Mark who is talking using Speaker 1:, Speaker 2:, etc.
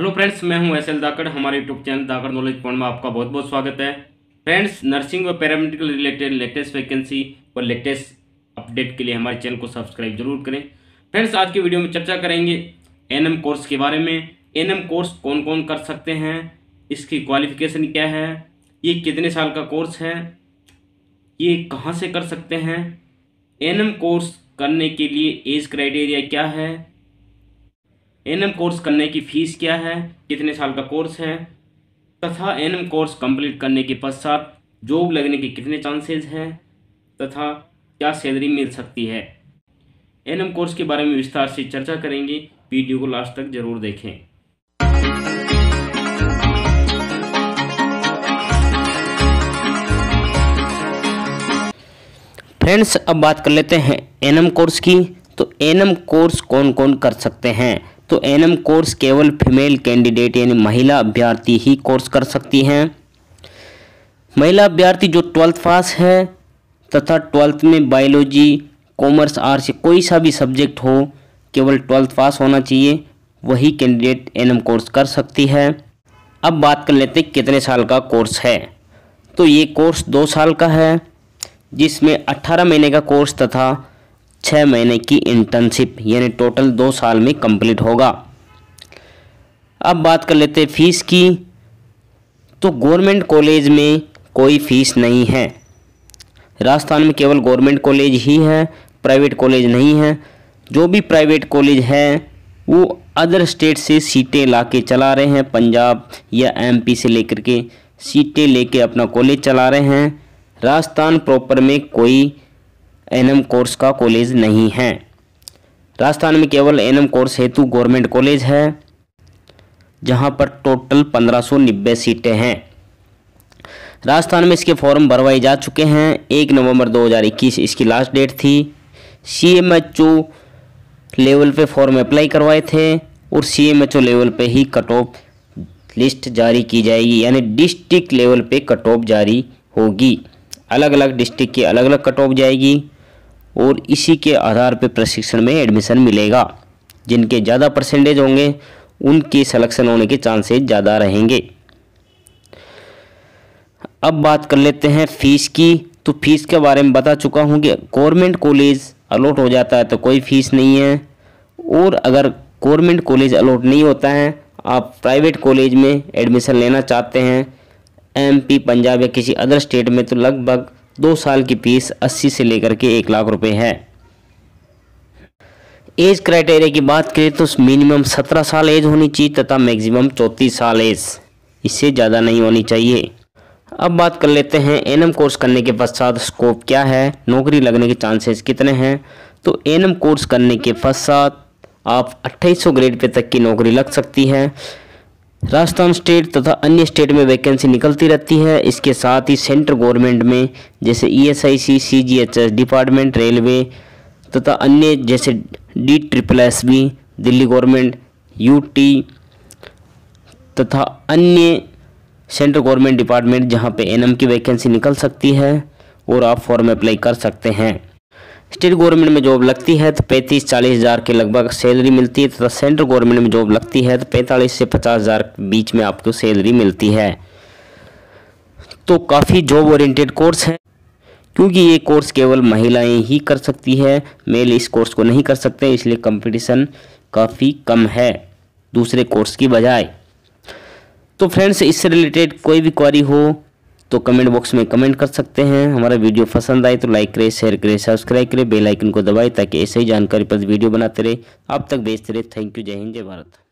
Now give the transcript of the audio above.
Speaker 1: hello friends मैं हूं S L Dakad हमारे YouTube channel Dakad knowledge point में आपका बहुत बहुत स्वागत है फ्रेंड्स नर्सिंग व पैरामेडिकल रिलेटेड लेटेस्ट वैकेंसी और लेटेस्ट अपडेट के लिए हमारे चैनल को सब्सक्राइब जरूर करें फ्रेंड्स आज की वीडियो में चर्चा करेंगे एन कोर्स के बारे में एन कोर्स कौन कौन कर सकते हैं इसकी क्वालिफिकेशन क्या है ये कितने साल का कोर्स है ये कहाँ से कर सकते हैं एन कोर्स करने के लिए एज क्राइटेरिया क्या है एन कोर्स करने की फ़ीस क्या है कितने साल का कोर्स है तथा एन कोर्स कंप्लीट करने के पश्चात जॉब लगने के कितने चांसेस हैं तथा क्या सैलरी मिल सकती है एन कोर्स के बारे में विस्तार से चर्चा करेंगे वीडियो को लास्ट तक जरूर देखें
Speaker 2: फ्रेंड्स अब बात कर लेते हैं एनएम कोर्स की तो एनएम कोर्स कौन कौन कर सकते हैं तो एनएम कोर्स केवल फीमेल कैंडिडेट यानी महिला अभ्यर्थी ही कोर्स कर सकती हैं महिला अभ्यर्थी जो ट्वेल्थ पास है तथा ट्वेल्थ में बायोलॉजी कॉमर्स आर्ट्स कोई सा भी सब्जेक्ट हो केवल ट्वेल्थ पास होना चाहिए वही कैंडिडेट एनएम कोर्स कर सकती है अब बात कर लेते हैं कितने साल का कोर्स है तो ये कोर्स दो साल का है जिसमें अट्ठारह महीने का कोर्स तथा छः महीने की इंटर्नशिप यानी टोटल दो साल में कंप्लीट होगा अब बात कर लेते हैं फ़ीस की तो गवर्नमेंट कॉलेज में कोई फ़ीस नहीं है राजस्थान में केवल गवर्नमेंट कॉलेज ही है प्राइवेट कॉलेज नहीं है जो भी प्राइवेट कॉलेज है वो अदर स्टेट से सीटें ला के चला रहे हैं पंजाब या एमपी से लेकर के सीटें लेके अपना कॉलेज चला रहे हैं राजस्थान प्रॉपर में कोई एनएम कोर्स का कॉलेज नहीं है राजस्थान में केवल एनएम कोर्स हेतु गवर्नमेंट कॉलेज है जहां पर टोटल पंद्रह सीटें हैं राजस्थान में इसके फॉर्म भरवाए जा चुके हैं एक नवंबर 2021 इसकी लास्ट डेट थी C M H O level पे फॉर्म अप्लाई करवाए थे और C M H O level पे ही कट ऑफ लिस्ट जारी की जाएगी यानी डिस्ट्रिक्ट लेवल पे कट ऑफ जारी होगी अलग अलग डिस्ट्रिक्ट की अलग अलग कट ऑफ जाएगी और इसी के आधार पर प्रशिक्षण में एडमिशन मिलेगा जिनके ज़्यादा परसेंटेज होंगे उनके सिलेक्शन होने के चांसेस ज़्यादा रहेंगे अब बात कर लेते हैं फ़ीस की तो फीस के बारे में बता चुका हूँ कि गवर्नमेंट कॉलेज अलॉट हो जाता है तो कोई फीस नहीं है और अगर गवर्नमेंट कॉलेज अलॉट नहीं होता है आप प्राइवेट कॉलेज में एडमिशन लेना चाहते हैं एमपी पंजाब या किसी अदर स्टेट में तो लगभग दो साल की फीस अस्सी से लेकर के एक लाख रुपए है एज क्राइटेरिया की बात करें तो मिनिमम सत्रह साल एज होनी चाहिए तथा मैक्सिमम चौंतीस साल एज इससे ज़्यादा नहीं होनी चाहिए अब बात कर लेते हैं एनएम कोर्स करने के पश्चात स्कोप क्या है नौकरी लगने के चांसेस कितने हैं तो एनएम कोर्स करने के पश्चात आप 2800 ग्रेड पे तक की नौकरी लग सकती है राजस्थान स्टेट तथा अन्य स्टेट में वैकेंसी निकलती रहती है इसके साथ ही सेंट्रल गवर्नमेंट में जैसे ESIC e CGHS department railway तथा अन्य जैसे D triple S B Delhi government UT तथा अन्य सेंट्रल गवर्नमेंट डिपार्टमेंट जहां पे एनएम की वैकेंसी निकल सकती है और आप फॉर्म अप्लाई कर सकते हैं स्टेट गवर्नमेंट में जॉब लगती है तो पैंतीस चालीस हज़ार के लगभग सैलरी मिलती है तथा तो सेंट्रल गवर्नमेंट में जॉब लगती है तो पैंतालीस से पचास हज़ार बीच में आपको सैलरी मिलती है तो काफ़ी जॉब ओरिएंटेड कोर्स है क्योंकि ये कोर्स केवल महिलाएं ही कर सकती है मेल इस कोर्स को नहीं कर सकते इसलिए कंपटीशन काफ़ी कम है दूसरे कोर्स की बजाय तो फ्रेंड्स इससे रिलेटेड कोई भी क्वारी हो तो कमेंट बॉक्स में कमेंट कर सकते हैं हमारा वीडियो पसंद आए तो लाइक करें शेयर करें सब्सक्राइब करें बेल आइकन को दबाएं ताकि ऐसे ही जानकारी पर वीडियो बनाते रहे आप तक भेजते रहे थैंक यू जय हिंद जय भारत